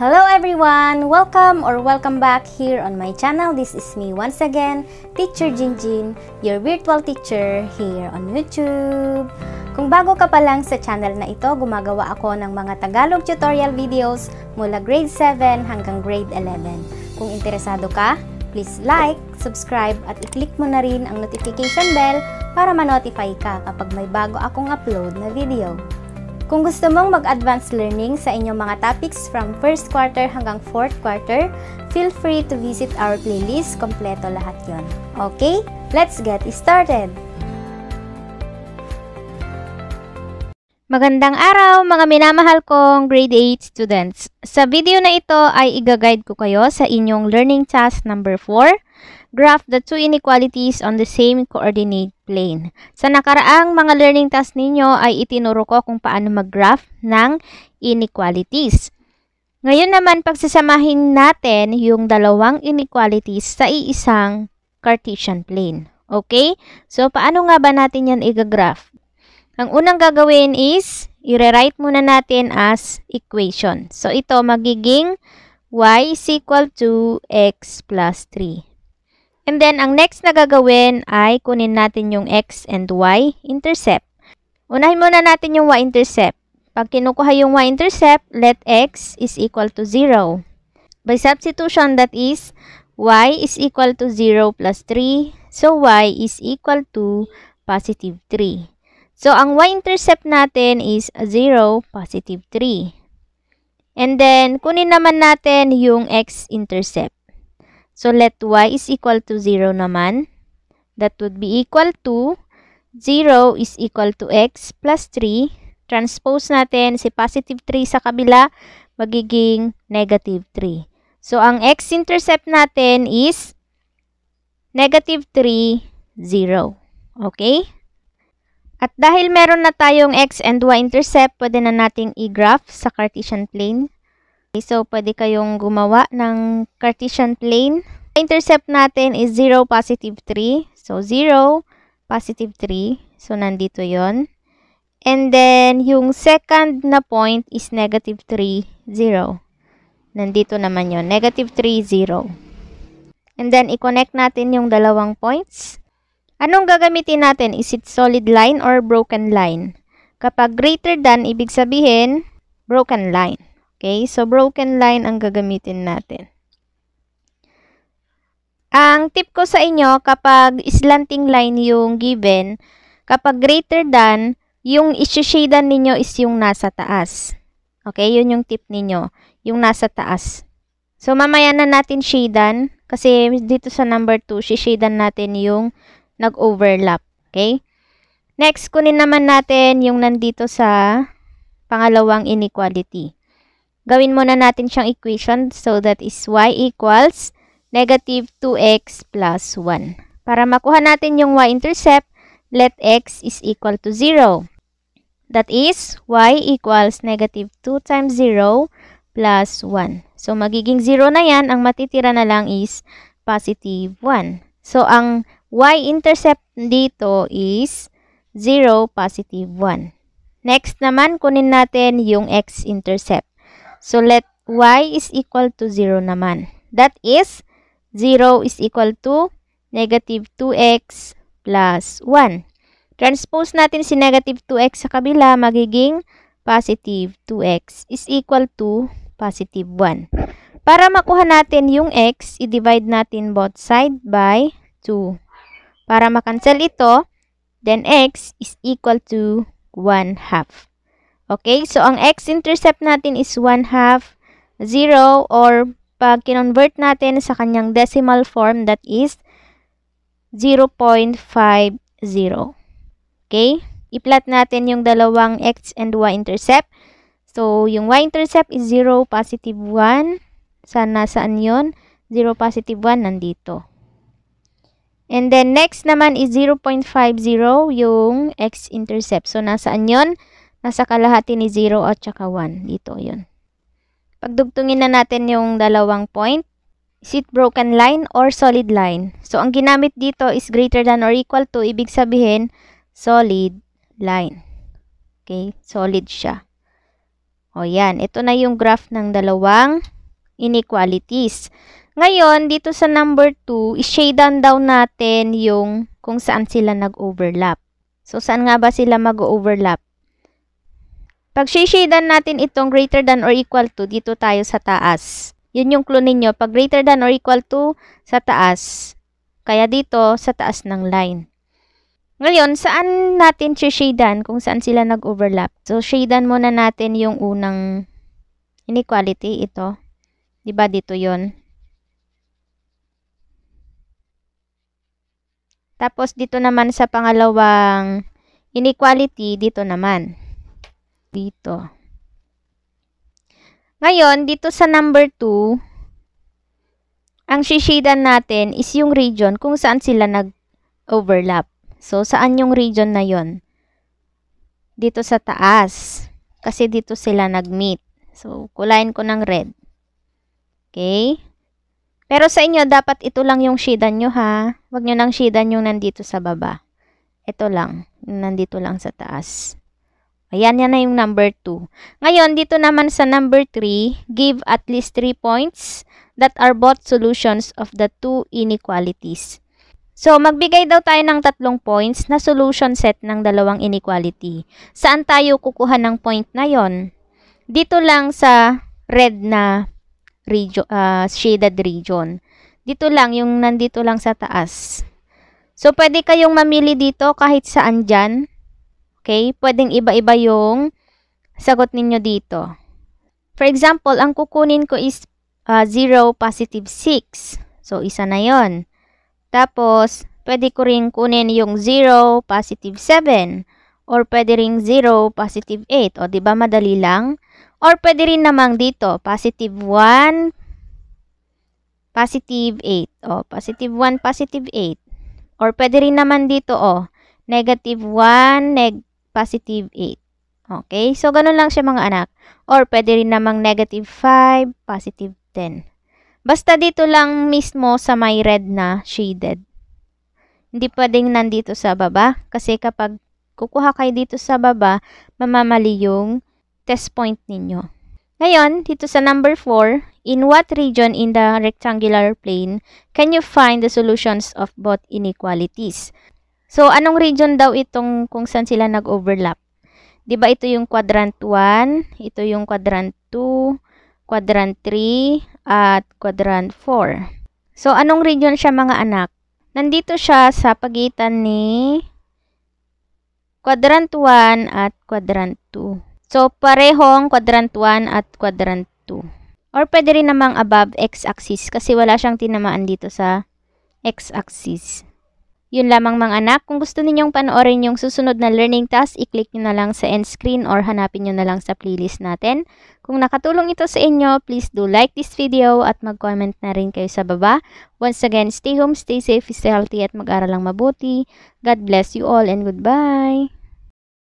Hello everyone! Welcome or welcome back here on my channel. This is me once again, Teacher Jinjin, your virtual teacher here on YouTube. Kung bago ka pa lang sa channel na ito, gumagawa ako ng mga Tagalog tutorial videos mula grade 7 hanggang grade 11. Kung interesado ka, please like, subscribe at i-click mo na rin ang notification bell para ma-notify ka kapag may bago akong upload na video. Kung gusto mong mag-advance learning sa inyong mga topics from first quarter hanggang fourth quarter, feel free to visit our playlist. Kompleto lahat yon. Okay? Let's get started! Magandang araw mga minamahal kong grade 8 students. Sa video na ito ay igaguide ko kayo sa inyong learning task number 4, graph the two inequalities on the same coordinate plane. Sa nakaraang mga learning task ninyo ay itinuro ko kung paano mag-graph ng inequalities. Ngayon naman pagsasamahin natin yung dalawang inequalities sa iisang Cartesian plane. Okay? So paano nga ba natin yan i-graph? Ang unang gagawin is, i-rewrite muna natin as equation. So, ito magiging y is equal to x plus 3. And then, ang next na gagawin ay kunin natin yung x and y intercept. Unahin muna natin yung y intercept. Pag kinukuha yung y intercept, let x is equal to 0. By substitution, that is, y is equal to 0 plus 3. So, y is equal to positive 3. So, ang y-intercept natin is 0, positive 3. And then, kunin naman natin yung x-intercept. So, let y is equal to 0 naman. That would be equal to 0 is equal to x plus 3. Transpose natin si positive 3 sa kabila, magiging negative 3. So, ang x-intercept natin is negative 3, 0. Okay? At dahil meron na tayong x and y intercept, pwede na nating i-graph sa Cartesian plane. Okay, so, pwede kayong gumawa ng Cartesian plane. Intercept natin is 0, positive 3. So, 0, positive 3. So, nandito yon. And then, yung second na point is negative 3, 0. Nandito naman yon Negative 3, 0. And then, i-connect natin yung dalawang points. Anong gagamitin natin? Is it solid line or broken line? Kapag greater than, ibig sabihin, broken line. Okay? So, broken line ang gagamitin natin. Ang tip ko sa inyo, kapag slanting line yung given, kapag greater than, yung isi-shadean ninyo is yung nasa taas. Okay? Yun yung tip ninyo. Yung nasa taas. So, mamaya na natin shadean. Kasi dito sa number 2, shishadean natin yung nag-overlap. Okay? Next, kunin naman natin yung nandito sa pangalawang inequality. Gawin muna natin siyang equation. So, that is y equals negative 2x plus 1. Para makuha natin yung y-intercept, let x is equal to 0. That is, y equals negative 2 times 0 plus 1. So, magiging 0 na yan. Ang matitira na lang is positive 1. So, ang y-intercept dito is 0, positive 1. Next naman, kunin natin yung x-intercept. So, let y is equal to 0 naman. That is, 0 is equal to negative 2x plus 1. Transpose natin si negative 2x sa kabila, magiging positive 2x is equal to positive 1. Para makuha natin yung x, i-divide natin both side by 2. Para makancel ito, then x is equal to 1 half. Okay, so ang x-intercept natin is 1 half, 0, or pag kinonvert natin sa kanyang decimal form, that is 0.50. Okay, i-plot natin yung dalawang x and y intercept. So, yung y intercept is 0, positive 1. Sana saan yon 0, positive 1, nandito. And then, next naman is 0.50 yung x-intercept. So, nasaan yon Nasa kalahati ni 0 at saka 1. Dito, yon Pagdugtungin na natin yung dalawang point. Is it broken line or solid line? So, ang ginamit dito is greater than or equal to. Ibig sabihin, solid line. Okay? Solid siya. O, yan. Ito na yung graph ng dalawang inequalities. Ngayon, dito sa number 2, i-shade down natin yung kung saan sila nag-overlap. So, saan nga ba sila mag-overlap? Pag shade down natin itong greater than or equal to, dito tayo sa taas. Yun yung clue ninyo. Pag greater than or equal to, sa taas. Kaya dito, sa taas ng line. Ngayon, saan natin shadan kung saan sila nag-overlap? So, shadan muna natin yung unang inequality, ito. ba diba, dito yon Tapos, dito naman sa pangalawang inequality, dito naman. Dito. Ngayon, dito sa number 2, ang shishidan natin is yung region kung saan sila nag-overlap. So, saan yung region na yon? Dito sa taas. Kasi dito sila nag-meet. So, kulayin ko ng red. Okay? Pero sa inyo, dapat ito lang yung shidan nyo ha wag nyo nang shidan yung nandito sa baba. Ito lang, nandito lang sa taas. Ayan, yan na yung number 2. Ngayon, dito naman sa number 3, give at least 3 points that are both solutions of the two inequalities. So, magbigay daw tayo ng tatlong points na solution set ng dalawang inequality. Saan tayo kukuha ng point na yon? Dito lang sa red na region, uh, shaded region. Dito lang, yung nandito lang sa taas. So, pwede kayong mamili dito kahit saan dyan. Okay? Pwedeng iba-iba yung sagot ninyo dito. For example, ang kukunin ko is uh, ah, 0 positive 6. So, isa na yon. Tapos, pwede ko rin kunin yung 0 positive 7 or pwede ring 0 positive 8. O, di ba madali lang? Or pwede rin namang dito, positive 1, positive 8. O, positive 1, positive 8. Or pwede rin naman dito, o, oh, negative 1, neg positive 8. Okay? So, ganun lang siya mga anak. Or pwede rin namang negative 5, positive 10. Basta dito lang mismo sa may red na shaded. Hindi pwedeng nandito sa baba. Kasi kapag kukuha kayo dito sa baba, mamamali yung test point ninyo. Ngayon, dito sa number 4, in what region in the rectangular plane can you find the solutions of both inequalities? So, anong region daw itong kung saan sila nag-overlap? 'Di ba ito yung quadrant 1, ito yung quadrant 2, quadrant 3, at quadrant 4. So, anong region siya mga anak? Nandito siya sa pagitan ni quadrant 1 at quadrant 2. So, parehong quadrant 1 at quadrant 2. Or pwede rin namang above x-axis kasi wala siyang tinamaan dito sa x-axis. Yun lamang mga anak. Kung gusto ninyong panoorin yung susunod na learning task, i-click nyo na lang sa end screen or hanapin nyo na lang sa playlist natin. Kung nakatulong ito sa inyo, please do like this video at mag-comment na rin kayo sa baba. Once again, stay home, stay safe, stay healthy at mag-aral lang mabuti. God bless you all and goodbye!